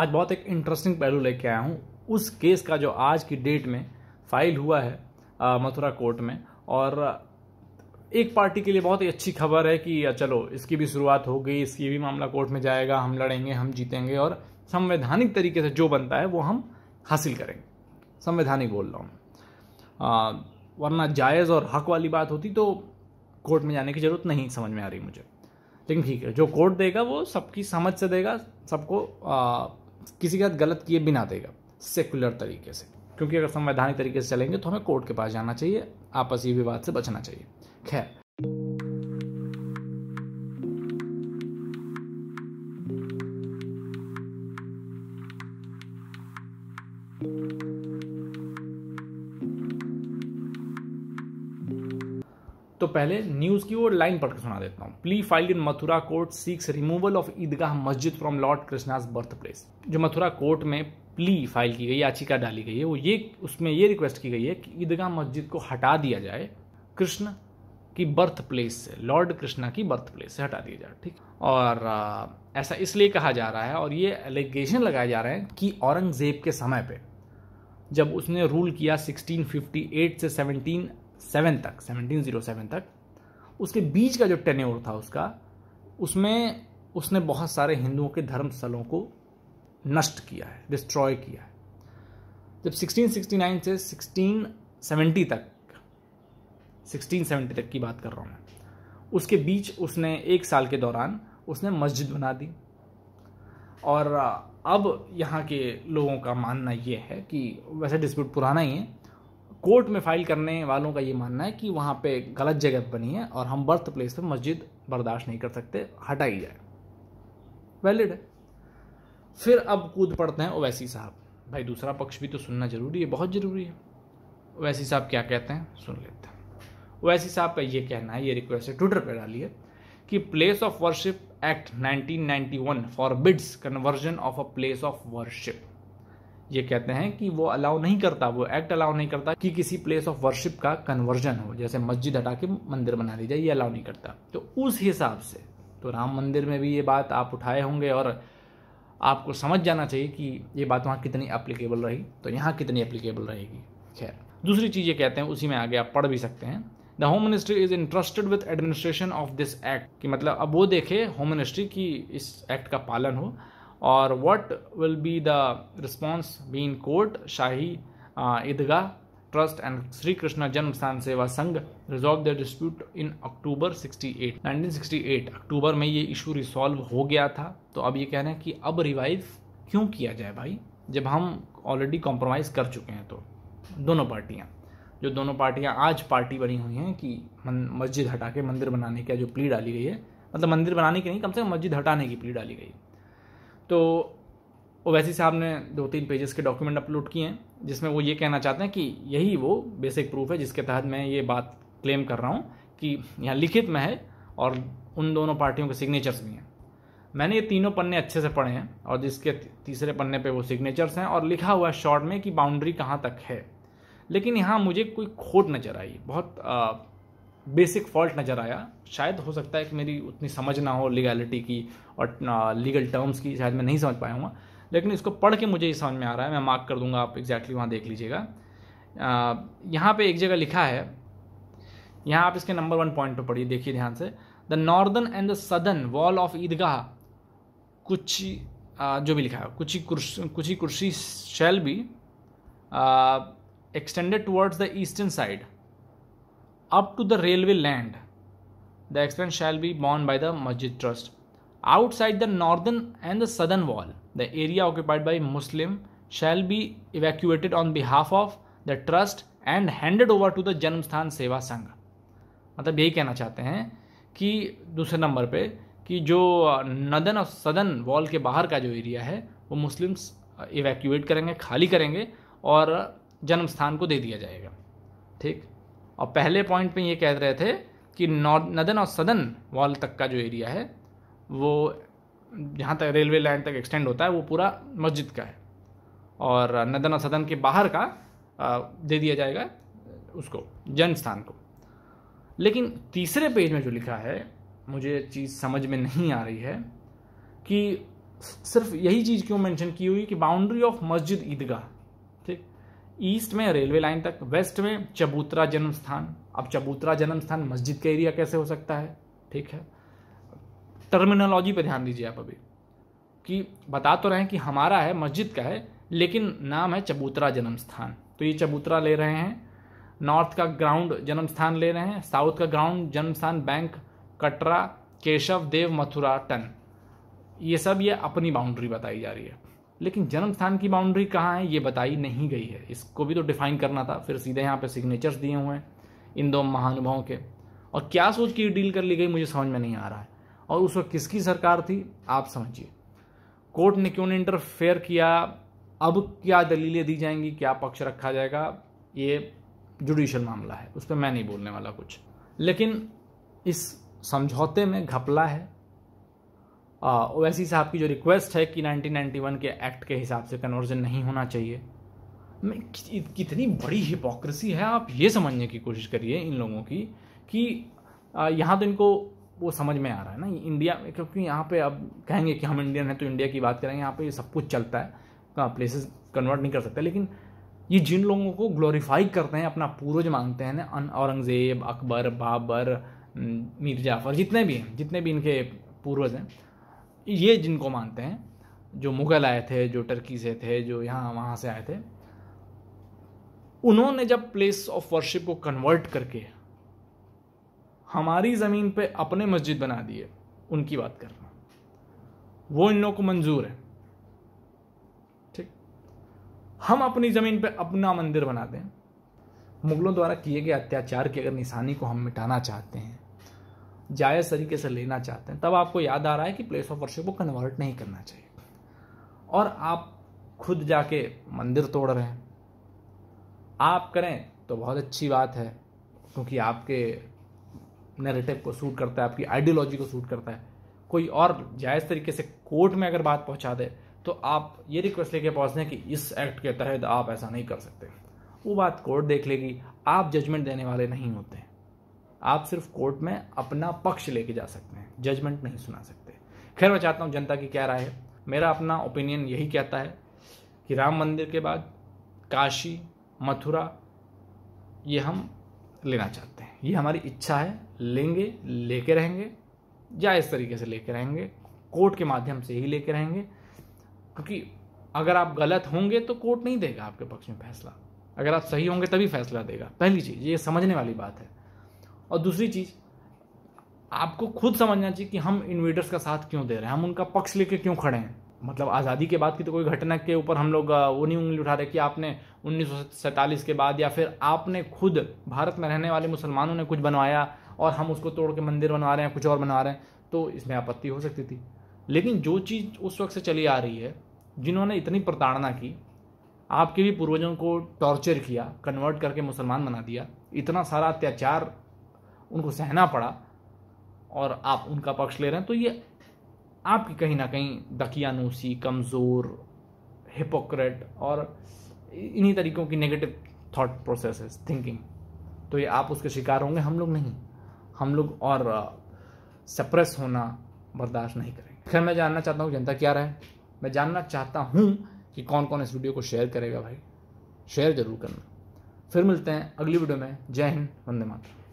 आज बहुत एक इंटरेस्टिंग पहलू लेके आया हूँ उस केस का जो आज की डेट में फाइल हुआ है मथुरा कोर्ट में और एक पार्टी के लिए बहुत ही अच्छी खबर है कि चलो इसकी भी शुरुआत हो गई इसकी भी मामला कोर्ट में जाएगा हम लड़ेंगे हम जीतेंगे और संवैधानिक तरीके से जो बनता है वो हम हासिल करेंगे संवैधानिक बोल रहा हूँ वरना जायज़ और हक वाली बात होती तो कोर्ट में जाने की ज़रूरत नहीं समझ में आ रही मुझे लेकिन ठीक है जो कोर्ट देगा वो सबकी समझ से देगा सबको किसी के साथ गलत किए बिना देगा सेकुलर तरीके से क्योंकि अगर संवैधानिक तरीके से चलेंगे तो हमें कोर्ट के पास जाना चाहिए आपसी विवाद से बचना चाहिए खैर तो पहले न्यूज़ की वो लाइन पढ़कर सुना देता हूँ plea filed in Mathura court seeks removal of Idgah Masjid from lord Krishna's birth place जो मथुरा कोर्ट में प्ली फाइल की गई याचिका डाली गई है वो ये उसमें ये रिक्वेस्ट की गई है कि ईदगाह मस्जिद को हटा दिया जाए कृष्ण की बर्थ प्लेस से लॉर्ड कृष्णा की बर्थ प्लेस से हटा दिया जाए ठीक और आ, ऐसा इसलिए कहा जा रहा है और ये एलिगेशन लगाए जा रहे हैं कि औरंगज़ेब के समय पे जब उसने रूल किया 1658 से सेवन तक सेवनटीन ज़ीरो सेवन तक उसके बीच का जो टेन्योर था उसका उसमें उसने बहुत सारे हिंदुओं के धर्म स्थलों को नष्ट किया है डिस्ट्रॉय किया है जब 1669 से 1670 तक 1670 तक की बात कर रहा हूँ मैं उसके बीच उसने एक साल के दौरान उसने मस्जिद बना दी और अब यहाँ के लोगों का मानना यह है कि वैसे डिस्प्यूट पुराना ही है कोर्ट में फाइल करने वालों का ये मानना है कि वहाँ पे गलत जगह बनी है और हम बर्थ प्लेस पर मस्जिद बर्दाश्त नहीं कर सकते हटाई जाए वैलिड है फिर अब कूद पड़ते हैं ओवैसी साहब भाई दूसरा पक्ष भी तो सुनना ज़रूरी है बहुत ज़रूरी है ओवैसी साहब क्या कहते हैं सुन लेते हैं ओवैसी साहब का ये कहना है ये रिक्वेस्ट है ट्विटर पर डाली है कि place of worship act 1991 forbids conversion of a place of worship ये कहते हैं कि वो अलाउ नहीं करता वो एक्ट अलाउ नहीं करता कि किसी प्लेस ऑफ वर्शिप का कन्वर्जन हो जैसे मस्जिद हटा के मंदिर बना दी जाए ये अलाउ नहीं करता तो उस हिसाब से तो राम मंदिर में भी ये बात आप उठाए होंगे और आपको समझ जाना चाहिए कि ये बात वहाँ कितनी अप्लीकेबल रही तो यहाँ कितनी अप्लीकेबल रहेगी खैर दूसरी चीज़ ये कहते हैं उसी में आगे आप पढ़ भी सकते हैं the home ministry is interested with administration of this act कि मतलब अब वो देखे होम मिनिस्ट्री की इस एक्ट का पालन हो और what will be the response be in court Shahi uh, Idgah Trust and Sri Krishna Janmasthan Seva Sangh resolved their dispute in October 68 1968 अक्टूबर में ये इशू रिसॉल्व हो गया था तो अब ये कह रहे हैं कि अब रिवाइव क्यों किया जाए भाई जब हम ऑलरेडी कॉम्प्रोमाइज़ कर चुके हैं तो दोनों पार्टियाँ जो दोनों पार्टियाँ आज पार्टी बनी हुई हैं कि मस्जिद हटा के मंदिर बनाने का जो प्ली डाली गई है मतलब मंदिर बनाने की नहीं कम से कम मस्जिद हटाने की प्ली डाली गई तो ओवैसी साहब ने दो तीन पेजेस के डॉक्यूमेंट अपलोड किए हैं जिसमें वो ये कहना चाहते हैं कि यही वो बेसिक प्रूफ है जिसके तहत मैं ये बात क्लेम कर रहा हूँ कि यहाँ लिखित में है और उन दोनों पार्टियों के सिग्नेचर्स भी हैं मैंने ये तीनों पन्ने अच्छे से पढ़े हैं और जिसके तीसरे पन्ने पे वो सिग्नेचर्स हैं और लिखा हुआ है शॉर्ट में कि बाउंड्री कहाँ तक है लेकिन यहाँ मुझे कोई खोट नज़र आई बहुत बेसिक फॉल्ट नज़र आया शायद हो सकता है कि मेरी उतनी समझ ना हो लीगैलिटी की और लीगल टर्म्स की शायद मैं नहीं समझ पाया हूँ लेकिन इसको पढ़ के मुझे ये समझ में आ रहा है मैं मार्क कर दूंगा आप एग्जैक्टली वहाँ देख लीजिएगा यहाँ पे एक जगह लिखा है यहाँ आप इसके नंबर वन पॉइंट पर पढ़िए देखिए ध्यान से the northern and the southern wall of Idgah कुछ जो भी लिखा है कुछ ही कुछ ही कुर्सी shall be extended towards the eastern side up to the railway land the expense shall be borne by the masjid trust outside the northern and the southern wall the area occupied by Muslim shall be evacuated on behalf of the trust and handed over to the Janmasthan सेवा संघ मतलब यही कहना चाहते हैं कि दूसरे number पे कि जो नदन और सदन वॉल के बाहर का जो एरिया है वो मुस्लिम्स इवैक्यूएट uh, करेंगे खाली करेंगे और जन्म स्थान को दे दिया जाएगा ठीक और पहले पॉइंट में ये कह रहे थे कि नदन और सदन वॉल तक का जो एरिया है वो जहाँ तक रेलवे लाइन तक एक्सटेंड होता है वो पूरा मस्जिद का है और नदन और सदन के बाहर का दे दिया जाएगा उसको जन स्थान को लेकिन तीसरे पेज में जो लिखा है मुझे चीज़ समझ में नहीं आ रही है कि सिर्फ यही चीज़ क्यों मेंशन की हुई कि बाउंड्री ऑफ मस्जिद ईदगाह ठीक ईस्ट में रेलवे लाइन तक वेस्ट में चबूतरा जन्म स्थान अब चबूतरा जन्म स्थान मस्जिद का एरिया कैसे हो सकता है ठीक है टर्मिनोलॉजी पर ध्यान दीजिए आप अभी कि बता तो रहे हैं कि हमारा है मस्जिद का है लेकिन नाम है चबूतरा जन्म स्थान तो ये चबूतरा ले रहे हैं नॉर्थ का ग्राउंड जन्म स्थान ले रहे हैं साउथ का ground Janmasthan bank Katra Keshav Dev Mathura टन ये सब ये अपनी बाउंड्री बताई जा रही है लेकिन जन्म स्थान की बाउंड्री कहाँ है ये बताई नहीं गई है इसको भी तो डिफाइन करना था फिर सीधे यहाँ पे सिग्नेचर्स दिए हुए हैं इन दो महानुभावों के और क्या सोच के डील कर ली गई मुझे समझ में नहीं आ रहा है और उस वक्त किसकी सरकार थी आप समझिए कोर्ट ने क्यों इंटरफेयर किया अब क्या दलीलें दी जाएंगी क्या पक्ष रखा जाएगा ये जुडिशल मामला है उस पर मैं नहीं बोलने वाला कुछ लेकिन इस समझौते में घपला है ओवैसी साहब की जो रिक्वेस्ट है कि 1991 के एक्ट के हिसाब से कन्वर्जन नहीं होना चाहिए मैं कितनी बड़ी हिपोक्रेसी है आप ये समझने की कोशिश करिए इन लोगों की कि यहाँ तो इनको वो समझ में आ रहा है ना इंडिया क्योंकि यहाँ पे अब कहेंगे कि हम इंडियन हैं तो इंडिया की बात करेंगे यहाँ पे ये सब कुछ चलता है तो प्लेसेस कन्वर्ट नहीं कर सकते लेकिन ये जिन लोगों को ग्लोरीफाई करते हैं अपना पूर्वज मांगते हैं ना औरंगज़ेब अकबर बाबर मीर जाफ़र जितने भी हैं जितने भी इनके पूर्वज हैं ये जिनको मानते हैं जो मुग़ल आए थे जो टर्की से थे जो यहाँ वहाँ से आए थे उन्होंने जब प्लेस ऑफ वर्शिप को कन्वर्ट करके हमारी ज़मीन पे अपने मस्जिद बना दिए उनकी बात कर रहा वो इन लोगों को मंजूर है ठीक हम अपनी ज़मीन पे अपना मंदिर बना दें मुग़लों द्वारा किए गए अत्याचार की अगर निशानी को हम मिटाना चाहते हैं जायज़ तरीके से लेना चाहते हैं तब आपको याद आ रहा है कि प्लेस ऑफ वर्शिप को कन्वर्ट नहीं करना चाहिए और आप खुद जाके मंदिर तोड़ रहे हैं आप करें तो बहुत अच्छी बात है क्योंकि आपके नैरेटिव को सूट करता है आपकी आइडियोलॉजी को सूट करता है कोई और जायज़ तरीके से कोर्ट में अगर बात पहुंचा दे तो आप ये रिक्वेस्ट लेके दें कि इस एक्ट के तहत आप ऐसा नहीं कर सकते वो बात कोर्ट देख लेगी आप जजमेंट देने वाले नहीं होते आप सिर्फ कोर्ट में अपना पक्ष लेके जा सकते हैं जजमेंट नहीं सुना सकते खैर मैं चाहता हूँ जनता की क्या राय है मेरा अपना ओपिनियन यही कहता है कि राम मंदिर के बाद काशी मथुरा ये हम लेना चाहते हैं ये हमारी इच्छा है लेंगे लेके रहेंगे या इस तरीके से लेके रहेंगे कोर्ट के माध्यम से ही लेके रहेंगे क्योंकि अगर आप गलत होंगे तो कोर्ट नहीं देगा आपके पक्ष में फैसला अगर आप सही होंगे तभी फैसला देगा पहली चीज़ ये समझने वाली बात है और दूसरी चीज़ आपको खुद समझना चाहिए कि हम इन्वेडर्स का साथ क्यों दे रहे हैं हम उनका पक्ष लेके क्यों खड़े हैं मतलब आज़ादी के बाद की तो कोई घटना के ऊपर हम लोग वो नहीं उंगली उठा रहे कि आपने उन्नीस के बाद या फिर आपने खुद भारत में रहने वाले मुसलमानों ने कुछ बनवाया और हम उसको तोड़ के मंदिर बनवा रहे हैं कुछ और बनवा रहे हैं तो इसमें आपत्ति हो सकती थी लेकिन जो चीज़ उस वक्त से चली आ रही है जिन्होंने इतनी प्रताड़ना की आपके भी पूर्वजों को टॉर्चर किया कन्वर्ट करके मुसलमान बना दिया इतना सारा अत्याचार उनको सहना पड़ा और आप उनका पक्ष ले रहे हैं तो ये आपकी कहीं ना कहीं दकियानूसी कमज़ोर हिपोक्रेट और इन्हीं तरीकों की नेगेटिव थॉट प्रोसेस थिंकिंग तो ये आप उसके शिकार होंगे हम लोग नहीं हम लोग और सप्रेस होना बर्दाश्त नहीं करेंगे खैर मैं जानना चाहता हूँ जनता क्या रहे मैं जानना चाहता हूँ कि कौन कौन इस वीडियो को शेयर करेगा भाई शेयर जरूर करना फिर मिलते हैं अगली वीडियो में जय हिंद वंदे मातरम